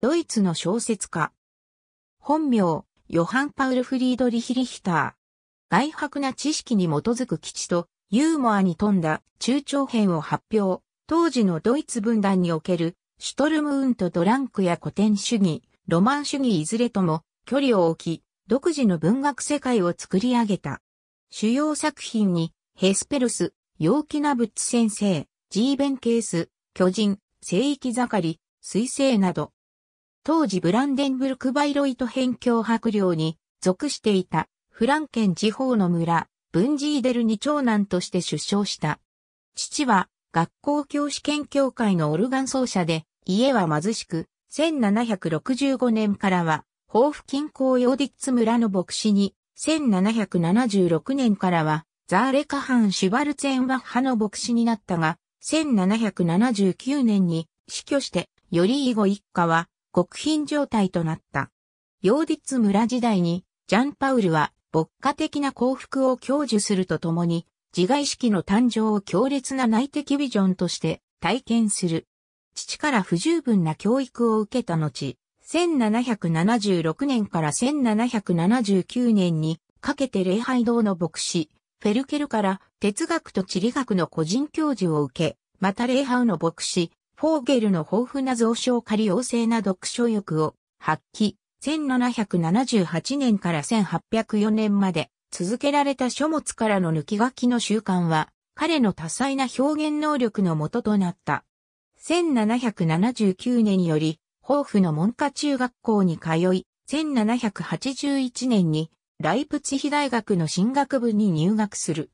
ドイツの小説家。本名、ヨハン・パウル・フリードリヒ・リヒター。外白な知識に基づく基地とユーモアに富んだ中長編を発表。当時のドイツ分断におけるシュトルムーンとドランクや古典主義、ロマン主義いずれとも距離を置き、独自の文学世界を作り上げた。主要作品に、ヘスペルス、陽気なブッツ先生、ジーベンケース、巨人、聖域盛り、水星など、当時ブランデンブルク・バイロイト辺境白領に属していたフランケン地方の村、ブンジーデルに長男として出生した。父は学校教師研究会のオルガン奏者で、家は貧しく、1765年からは、豊富近郊ヨーディッツ村の牧師に、1776年からは、ザーレカハン・シュバルツェンワッハの牧師になったが、1779年に死去して、より以後一家は、極貧状態となった。ヨーデッツ村時代に、ジャンパウルは、牧歌的な幸福を享受するとともに、自害式の誕生を強烈な内的ビジョンとして体験する。父から不十分な教育を受けた後、1776年から1779年にかけて礼拝堂の牧師、フェルケルから哲学と地理学の個人教授を受け、また礼拝の牧師、フォーゲルの豊富な蔵書借り旺盛な読書欲を発揮、1778年から1804年まで続けられた書物からの抜き書きの習慣は、彼の多彩な表現能力のもととなった。1779年より、豊富の文科中学校に通い、1781年にライプツヒ大学の進学部に入学する。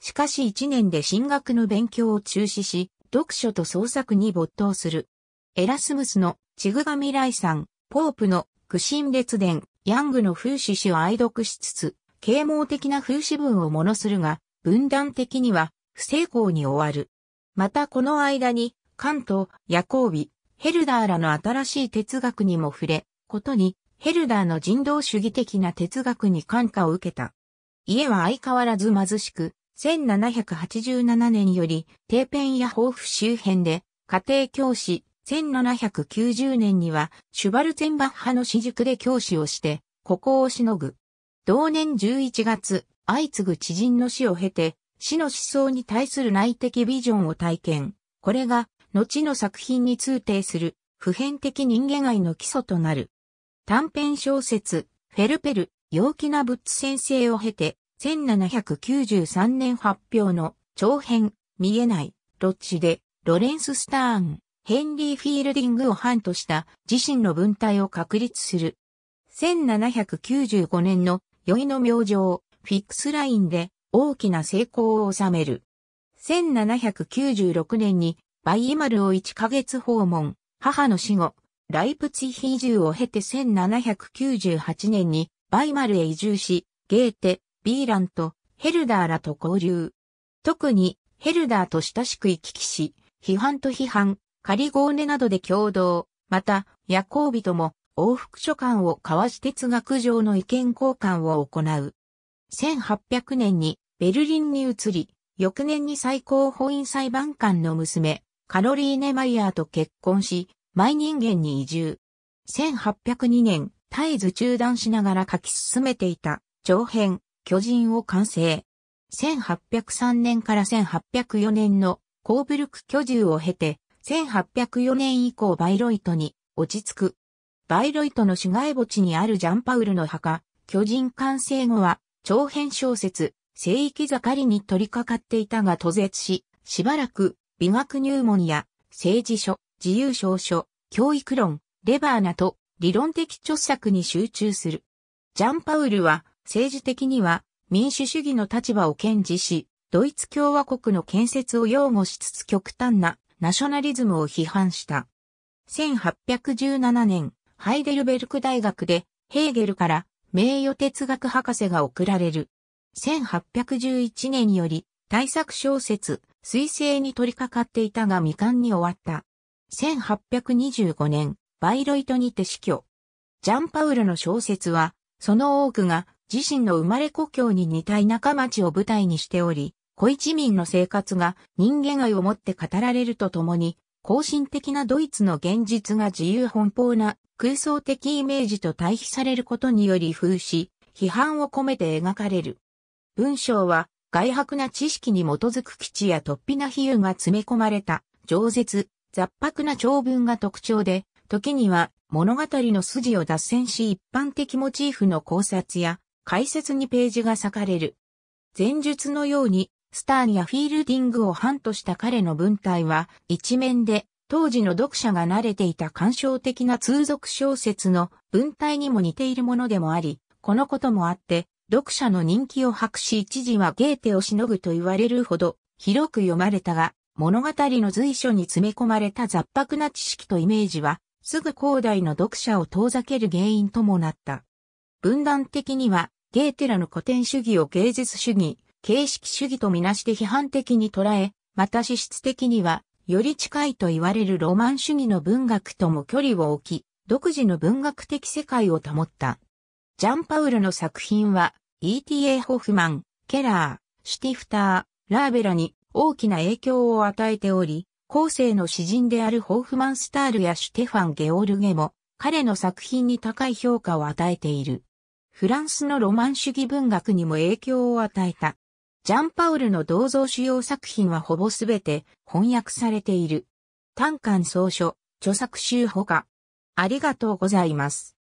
しかし1年で進学の勉強を中止し、読書と創作に没頭する。エラスムスのチグガミライさん、ポープの苦心列伝、ヤングの風刺詩を愛読しつつ、啓蒙的な風刺文をものするが、分断的には不成功に終わる。またこの間に、関東、夜行日、ヘルダーらの新しい哲学にも触れ、ことに、ヘルダーの人道主義的な哲学に感化を受けた。家は相変わらず貧しく、1787年より、定辺や豊富周辺で、家庭教師、1790年には、シュバルツェンバッハの私塾で教師をして、ここをしのぐ。同年11月、相次ぐ知人の死を経て、死の思想に対する内的ビジョンを体験。これが、後の作品に通底する、普遍的人間愛の基礎となる。短編小説、フェルペル、陽気なブッツ先生を経て、1793年発表の長編、見えない、ロッチで、ロレンス・スターン、ヘンリー・フィールディングを範とした自身の文体を確立する。1795年の宵の明星、フィックスラインで大きな成功を収める。1796年にバイマルを1ヶ月訪問、母の死後、ライプツィヒ移住を経て1798年にバイマルへ移住し、ゲーテ、ビーランとヘルダーらと交流。特にヘルダーと親しく行き来し、批判と批判、カリゴーネなどで共同、また、夜行日とも往復書簡を交わし哲学上の意見交換を行う。1800年にベルリンに移り、翌年に最高法院裁判官の娘、カロリーネ・マイヤーと結婚し、イ人間に移住。1802年、絶えず中断しながら書き進めていた長編、巨人を完成。1803年から1804年のコーブルク居住を経て、1804年以降バイロイトに落ち着く。バイロイトの市街墓地にあるジャンパウルの墓、巨人完成後は、長編小説、聖域盛りに取り掛かっていたが途絶し、しばらく、美学入門や、政治書、自由証書、教育論、レバーなど、理論的著作に集中する。ジャンパウルは、政治的には民主主義の立場を堅持し、ドイツ共和国の建設を擁護しつつ極端なナショナリズムを批判した。1817年、ハイデルベルク大学でヘーゲルから名誉哲学博士が贈られる。1811年より大作小説、水星に取り掛かっていたが未完に終わった。1825年、バイロイトにて死去。ジャンパウロの小説は、その多くが自身の生まれ故郷に似た田舎町を舞台にしており、小一民の生活が人間愛をもって語られるとともに、後進的なドイツの現実が自由奔放な空想的イメージと対比されることにより風刺、批判を込めて描かれる。文章は外迫な知識に基づく基地や突飛な比喩が詰め込まれた、饒舌、雑白な長文が特徴で、時には物語の筋を脱線し一般的モチーフの考察や解説にページが割かれる。前述のように、スターやフィールディングをハントした彼の文体は、一面で、当時の読者が慣れていた感傷的な通俗小説の文体にも似ているものでもあり、このこともあって、読者の人気を博し一時はゲーテをしのぐと言われるほど、広く読まれたが、物語の随所に詰め込まれた雑白な知識とイメージは、すぐ広大の読者を遠ざける原因ともなった。分断的には、ゲーテラの古典主義を芸術主義、形式主義とみなして批判的に捉え、また資質的には、より近いと言われるロマン主義の文学とも距離を置き、独自の文学的世界を保った。ジャンパウルの作品は、E.T.A. ホフマン、ケラー、シュティフター、ラーベラに大きな影響を与えており、後世の詩人であるホーフマンスタールやシュテファン・ゲオルゲも、彼の作品に高い評価を与えている。フランスのロマン主義文学にも影響を与えた。ジャンパウルの銅像主要作品はほぼすべて翻訳されている。単観総書、著作集ほか。ありがとうございます。